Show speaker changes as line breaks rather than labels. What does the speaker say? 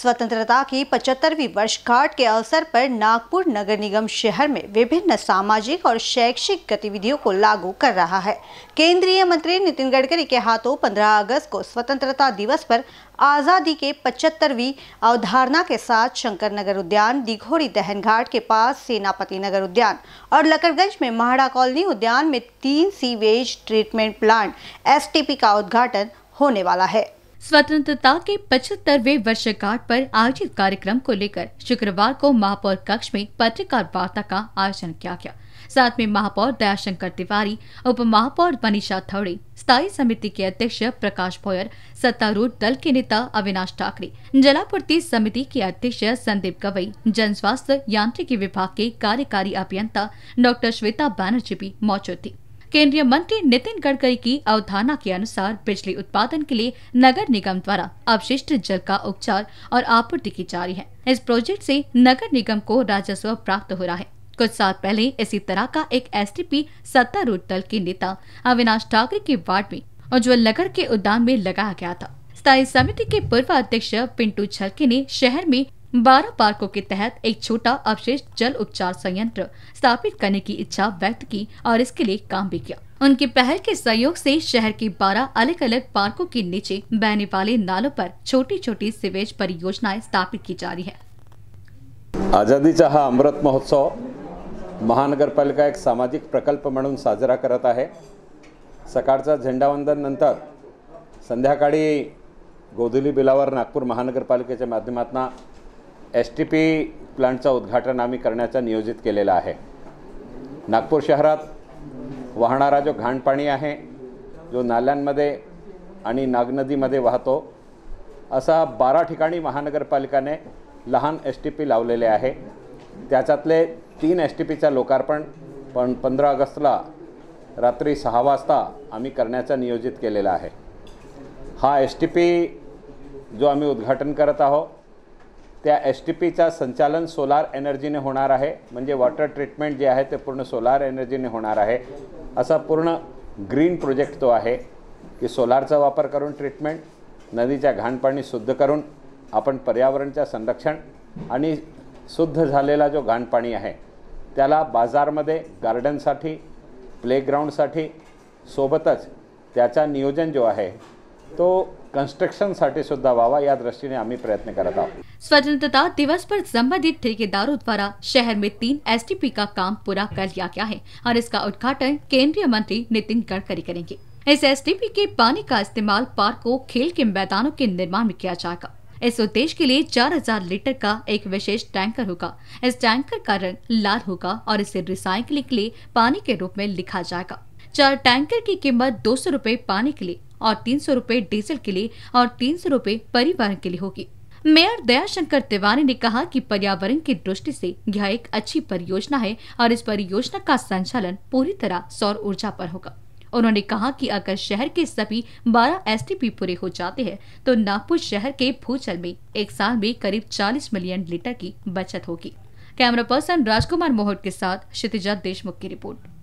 स्वतंत्रता की पचहत्तरवी वर्षगांठ के अवसर पर नागपुर नगर निगम शहर में विभिन्न सामाजिक और शैक्षिक गतिविधियों को लागू कर रहा है केंद्रीय मंत्री नितिन गडकरी के हाथों 15 अगस्त को स्वतंत्रता दिवस पर आज़ादी के पचहत्तरवी अवधारणा के साथ शंकर नगर उद्यान दिघोरी दहन घाट के पास सेनापति नगर उद्यान और लकड़गंज में महाड़ा कॉलोनी उद्यान में तीन सीवेज ट्रीटमेंट प्लांट एस का उद्घाटन होने वाला है स्वतंत्रता के पचहत्तरवे वर्षगांठ पर आयोजित कार्यक्रम को लेकर
शुक्रवार को महापौर कक्ष में पत्रकार वार्ता का आयोजन किया गया साथ में महापौर दयाशंकर तिवारी उप महापौर मनीषा थवड़े स्थायी समिति के अध्यक्ष प्रकाश भोयर सत्तारूढ़ दल के नेता अविनाश ठाकरे जलापूर्ति समिति के अध्यक्ष संदीप गवई जन स्वास्थ्य यांत्रिकी विभाग के कार्यकारी अभियंता डॉक्टर श्वेता बैनर्जी भी मौजूद थी केंद्रीय मंत्री नितिन गडकरी की अवधारणा के अनुसार बिजली उत्पादन के लिए नगर निगम द्वारा अवशिष्ट जल का उपचार और आपूर्ति की जा रही है इस प्रोजेक्ट से नगर निगम को राजस्व प्राप्त हो रहा है कुछ साल पहले इसी तरह का एक एस टी पी सत्तारूढ़ दल के नेता अविनाश ठाकरे के वार्ड में उज्जवल नगर के उद्यान में लगाया गया था स्थायी समिति के पूर्व अध्यक्ष पिंटू छलके ने शहर में बारह पार्कों के तहत एक छोटा अवशेष जल उपचार संयंत्र स्थापित करने की इच्छा व्यक्त की और इसके लिए काम भी किया उनकी पहल के सहयोग से शहर के बारह अलग अलग पार्कों के नीचे बहने वाले नालों पर छोटी छोटी सिवेज परियोजनाएं स्थापित की जा रही है
आजादी चाह अमृत महोत्सव महानगर पालिका एक सामाजिक प्रकल्प मन साजरा करता है सकाळचा झेंडावंदन नंतर संध्याकाळी गोधुली बिलावर नागपुर महानगरपालिकेच्या माध्यमातून एस टी पी प्लांटचं उद्घाटन आम्ही करण्याचं नियोजित केलेलं आहे नागपूर शहरात वाहणारा जो घाणपाणी आहे जो नाल्यांमध्ये आणि नागनदीमध्ये वाहतो असा बारा ठिकाणी महानगरपालिकाने लहान एस टी पी लावलेले आहे त्याच्यातले तीन एस टी पीचं लोकार्पण पण पंधरा ऑगस्टला रात्री सहा वाजता आम्ही करण्याचं नियोजित केलेलं आहे हा एस टी पी जो आम्ही उद्घाटन करत आहोत त्या एस टी पीचा संचालन सोलार एनर्जीने होणार आहे म्हणजे वॉटर ट्रीटमेंट जे आहे ते पूर्ण सोलार एनर्जीने होणार आहे असा पूर्ण ग्रीन प्रोजेक्ट तो आहे की सोलारचा वापर करून ट्रीटमेंट नदीच्या घाणपाणी शुद्ध करून आपण पर्यावरणच्या संरक्षण आणि शुद्ध झालेला जो घाणपाणी आहे त्याला बाजारमध्ये गार्डनसाठी प्लेग्राऊंडसाठी सोबतच त्याचा नियोजन जो आहे तो कंस्ट्रक्शन સાથે સુદ્ધા વાવા યા દ્રષ્ટિને આम्ही प्रयत्न करत आहोत
स्वतंत्रता दिवस पर संबंधित ठेकेदारों द्वारा शहर में तीन एसटीपी का काम पूरा कर लिया गया है और इसका उद्घाटन केंद्रीय मंत्री नितिन गडकरी करेंगे इस एसटीपी के पानी का इस्तेमाल पार्क को खेल के मैदानों के निर्माण में किया जाएगा इस उद्देश्य के लिए 4000 लीटर का एक विशेष टैंकर होगा इस टैंकर का रंग लाल होगा और इसे रिसाइकलिंग के लिए पानी के रूप में लिखा जाएगा चार टैंकर की कीमत दो सौ पानी के लिए और तीन सौ डीजल के लिए और तीन सौ परिवार के लिए होगी मेयर दयाशंकर तिवारी ने कहा कि पर्यावरण की दृष्टि से यह एक अच्छी परियोजना है और इस परियोजना का संचालन पूरी तरह सौर ऊर्जा पर होगा उन्होंने कहा कि अगर शहर के सभी 12 एस पूरे हो जाते हैं तो नागपुर शहर के भूजल में एक साल में करीब 40 मिलियन लीटर की बचत होगी कैमरा पर्सन राजकुमार मोहट के साथ क्षितिजा देशमुख की रिपोर्ट